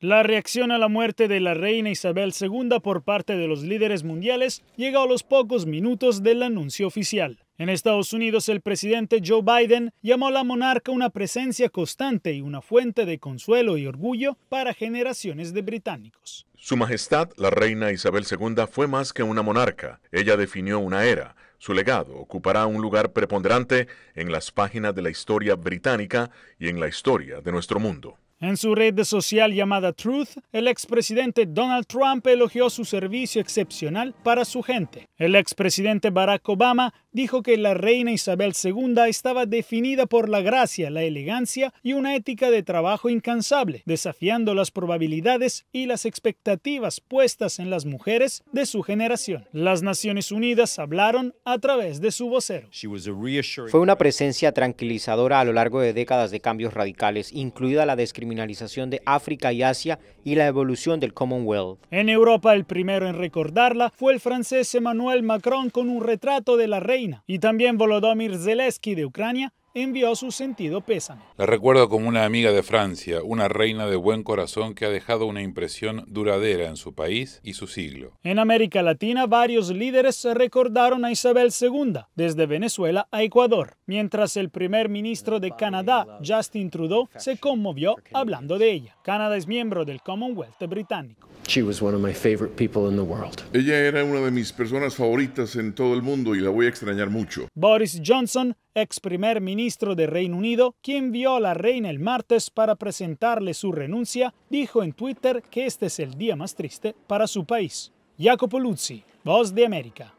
La reacción a la muerte de la reina Isabel II por parte de los líderes mundiales llega a los pocos minutos del anuncio oficial. En Estados Unidos, el presidente Joe Biden llamó a la monarca una presencia constante y una fuente de consuelo y orgullo para generaciones de británicos. Su Majestad, la reina Isabel II, fue más que una monarca. Ella definió una era. Su legado ocupará un lugar preponderante en las páginas de la historia británica y en la historia de nuestro mundo. En su red social llamada Truth, el expresidente Donald Trump elogió su servicio excepcional para su gente. El expresidente Barack Obama dijo que la reina Isabel II estaba definida por la gracia, la elegancia y una ética de trabajo incansable, desafiando las probabilidades y las expectativas puestas en las mujeres de su generación. Las Naciones Unidas hablaron a través de su vocero. Fue una presencia tranquilizadora a lo largo de décadas de cambios radicales, incluida la descriminalización de África y Asia y la evolución del Commonwealth. En Europa, el primero en recordarla fue el francés Emmanuel Macron con un retrato de la reina y también Volodymyr Zelensky de Ucrania envió su sentido pésame. La recuerdo como una amiga de Francia, una reina de buen corazón que ha dejado una impresión duradera en su país y su siglo. En América Latina, varios líderes recordaron a Isabel II, desde Venezuela a Ecuador, mientras el primer ministro de Canadá, Justin Trudeau, se conmovió hablando de ella. Canadá es miembro del Commonwealth británico. Ella era una de mis personas favoritas en todo el mundo y la voy a extrañar mucho. Boris Johnson ex primer ministro del Reino Unido, quien vio a la reina el martes para presentarle su renuncia, dijo en Twitter que este es el día más triste para su país. Jacopo Luzzi, Voz de América.